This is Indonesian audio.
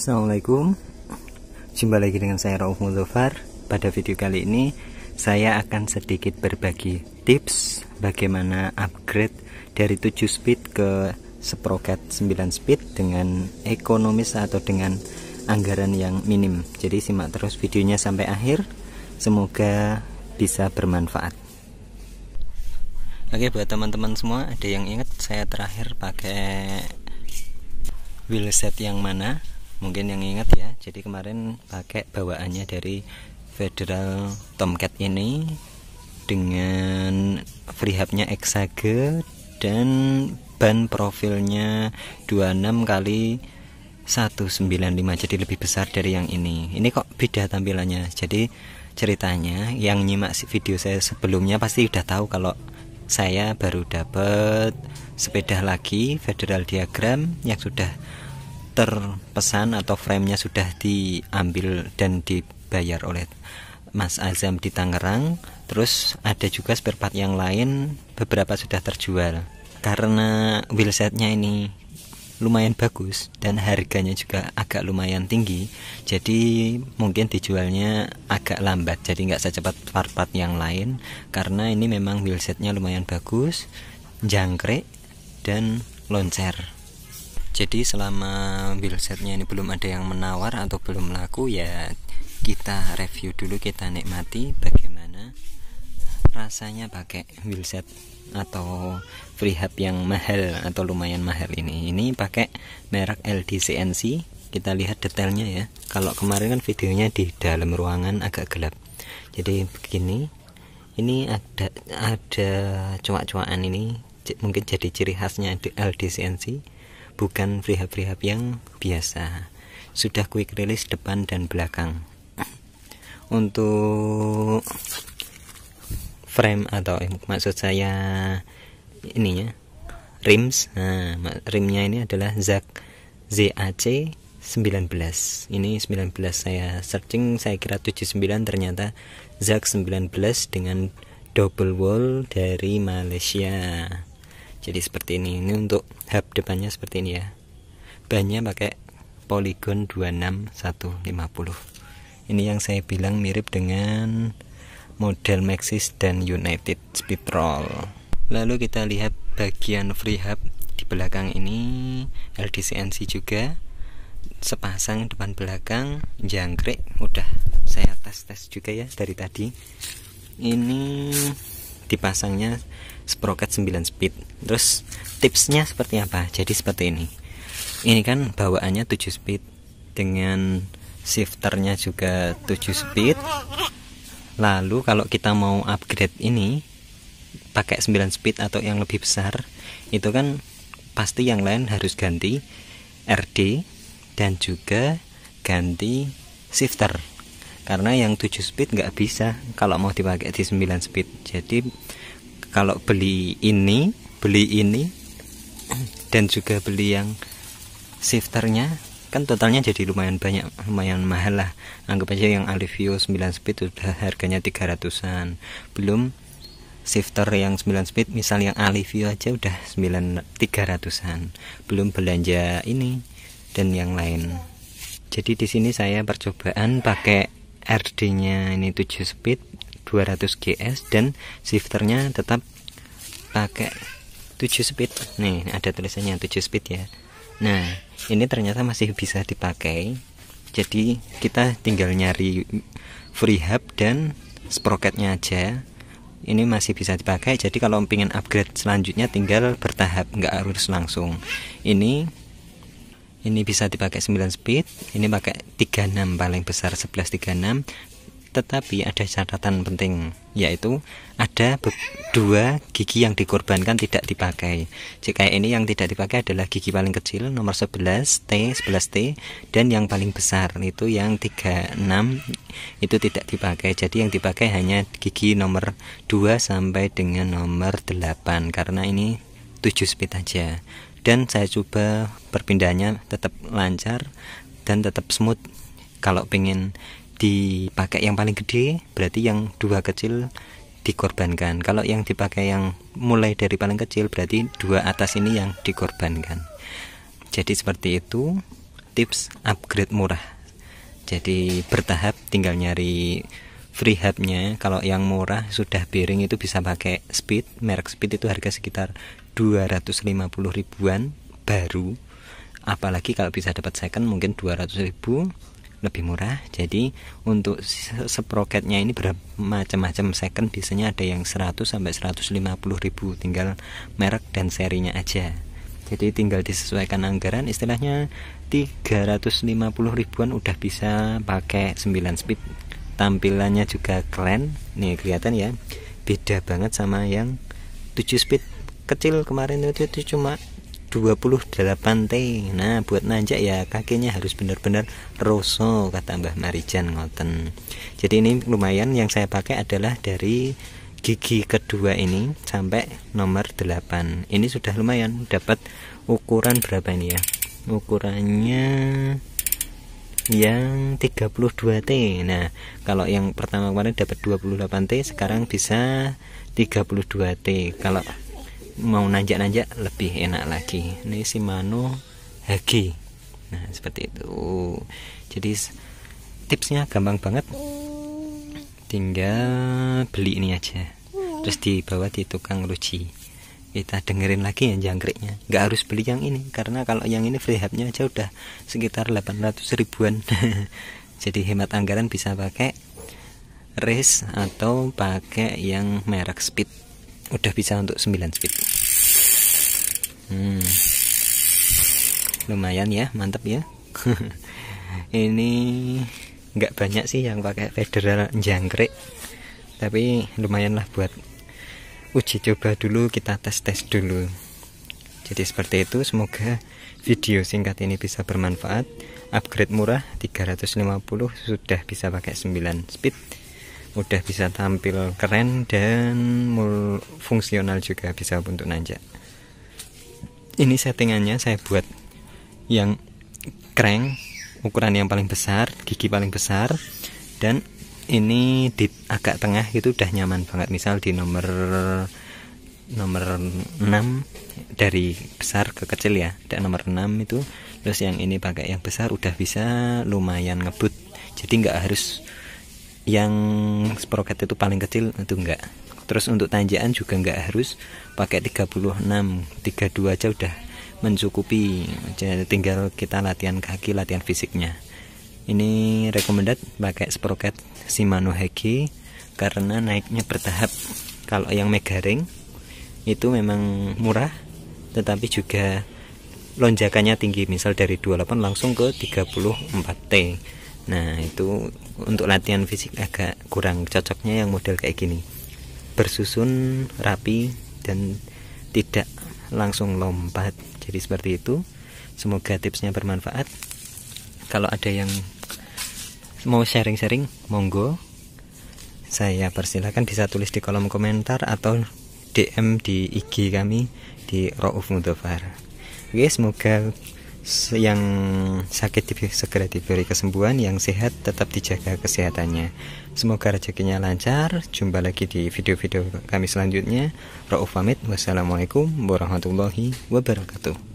Assalamualaikum Jumpa lagi dengan saya Rauf Muzofar Pada video kali ini Saya akan sedikit berbagi tips Bagaimana upgrade dari 7 speed ke Sprocket 9 speed Dengan ekonomis atau dengan anggaran yang minim Jadi simak terus videonya sampai akhir Semoga bisa bermanfaat Oke buat teman-teman semua ada yang ingat saya terakhir pakai wheelset yang mana mungkin yang ingat ya jadi kemarin pakai bawaannya dari Federal Tomcat ini dengan free hubnya Exage dan ban profilnya 26 kali 195 jadi lebih besar dari yang ini ini kok beda tampilannya jadi ceritanya yang nyimak video saya sebelumnya pasti udah tahu kalau saya baru dapet sepeda lagi federal diagram yang sudah terpesan atau framenya sudah diambil dan dibayar oleh Mas Azam di Tangerang terus ada juga spare part yang lain beberapa sudah terjual karena wheelsetnya ini lumayan bagus dan harganya juga agak lumayan tinggi jadi mungkin dijualnya agak lambat jadi nggak secepat part-part yang lain karena ini memang wheelsetnya lumayan bagus jangkrik dan loncer jadi selama build setnya ini belum ada yang menawar atau belum laku ya kita review dulu kita nikmati bagaimana rasanya pakai build set atau freehub yang mahal atau lumayan mahal ini ini pakai merek LDCNC kita lihat detailnya ya kalau kemarin kan videonya di dalam ruangan agak gelap jadi begini ini ada ada cuak cuakan ini mungkin jadi ciri khasnya LDCNC bukan prihab-prihab yang biasa sudah quick release depan dan belakang untuk frame atau eh, maksud saya ini ya rims nah, rimnya ini adalah Zac ZAC 19 ini 19 saya searching saya kira 79 ternyata Zac 19 dengan double wall dari Malaysia jadi seperti ini ini untuk hub depannya seperti ini ya bannya pakai poligon 26150 ini yang saya bilang mirip dengan model Maxis dan United Speedroll lalu kita lihat bagian free hub di belakang ini LDCNC juga sepasang depan belakang jangkrik udah saya tes tes juga ya dari tadi ini dipasangnya sprocket 9 speed terus tipsnya seperti apa jadi seperti ini ini kan bawaannya 7 speed dengan shifternya juga 7 speed lalu kalau kita mau upgrade ini pakai 9 speed atau yang lebih besar itu kan pasti yang lain harus ganti RD dan juga ganti shifter karena yang 7 speed nggak bisa kalau mau dipakai di 9 speed jadi kalau beli ini beli ini dan juga beli yang shifternya kan totalnya jadi lumayan banyak lumayan mahal lah anggap aja yang Alivio 9 speed sudah harganya 300an belum shifter yang 9 speed misalnya yang Alivio aja udah 9 300an belum belanja ini dan yang lain jadi di sini saya percobaan pakai RD nya ini 7 speed 200GS dan shifternya tetap pakai 7 speed nih ada tulisannya 7 speed ya nah ini ternyata masih bisa dipakai jadi kita tinggal nyari free hub dan sprocketnya aja ini masih bisa dipakai jadi kalau pengen upgrade selanjutnya tinggal bertahap nggak harus langsung ini ini bisa dipakai 9 speed ini pakai 36 paling besar 1136 tetapi ada catatan penting yaitu ada dua gigi yang dikorbankan tidak dipakai jika ini yang tidak dipakai adalah gigi paling kecil nomor 11 T 11 T dan yang paling besar itu yang 36 itu tidak dipakai jadi yang dipakai hanya gigi nomor 2 sampai dengan nomor 8 karena ini 7 speed aja dan saya coba perpindahannya tetap lancar dan tetap smooth kalau pengen dipakai yang paling gede berarti yang dua kecil dikorbankan kalau yang dipakai yang mulai dari paling kecil berarti dua atas ini yang dikorbankan jadi seperti itu tips upgrade murah jadi bertahap tinggal nyari free hubnya kalau yang murah sudah bearing itu bisa pakai speed merek speed itu harga sekitar 250 ribuan baru apalagi kalau bisa dapat second mungkin 200 ribu lebih murah jadi untuk seproketnya ini bermacam-macam second biasanya ada yang 100 sampai 150 ribu tinggal merek dan serinya aja jadi tinggal disesuaikan anggaran istilahnya 350 ribuan udah bisa pakai 9 speed tampilannya juga keren nih kelihatan ya beda banget sama yang 7 speed kecil kemarin itu cuma 28T nah buat nanjak ya kakinya harus benar-benar roso kata Mbah Marijan ngoten jadi ini lumayan yang saya pakai adalah dari gigi kedua ini sampai nomor 8 ini sudah lumayan dapat ukuran berapa ini ya ukurannya yang 32T nah kalau yang pertama kemarin dapat 28T sekarang bisa 32T kalau mau nanjak-nanjak lebih enak lagi ini Shimano Hagi nah seperti itu jadi tipsnya gampang banget tinggal beli ini aja terus dibawa di tukang luci. kita dengerin lagi yang jangkriknya nggak harus beli yang ini karena kalau yang ini hubnya aja udah sekitar 800 ribuan jadi hemat anggaran bisa pakai race atau pakai yang merek speed udah bisa untuk 9 speed hmm. lumayan ya mantap ya ini nggak banyak sih yang pakai federal jangkrik tapi lumayan lah buat uji coba dulu kita tes-tes dulu jadi seperti itu semoga video singkat ini bisa bermanfaat upgrade murah 350 sudah bisa pakai 9 speed udah bisa tampil keren dan fungsional juga bisa untuk nanjak ini settingannya saya buat yang crank ukuran yang paling besar gigi paling besar dan ini di agak tengah itu udah nyaman banget misal di nomor nomor 6 dari besar ke kecil ya dan nomor 6 itu terus yang ini pakai yang besar udah bisa lumayan ngebut jadi nggak harus yang sprocket itu paling kecil itu enggak terus untuk tanjakan juga enggak harus pakai 36 32 aja udah mencukupi jadi tinggal kita latihan kaki latihan fisiknya ini recommended pakai sprocket Shimano Heki karena naiknya bertahap kalau yang mega ring itu memang murah tetapi juga lonjakannya tinggi misal dari 28 langsung ke 34T Nah, itu untuk latihan fisik agak kurang cocoknya yang model kayak gini. Bersusun rapi dan tidak langsung lompat. Jadi seperti itu. Semoga tipsnya bermanfaat. Kalau ada yang mau sharing-sharing, monggo. Saya persilahkan bisa tulis di kolom komentar atau DM di IG kami di Rauf Mudofar. Oke, semoga yang sakit segera diberi kesembuhan, yang sehat tetap dijaga kesehatannya. Semoga rezekinya lancar. Jumpa lagi di video-video kami selanjutnya. Rauf pamit. Wassalamualaikum warahmatullahi wabarakatuh.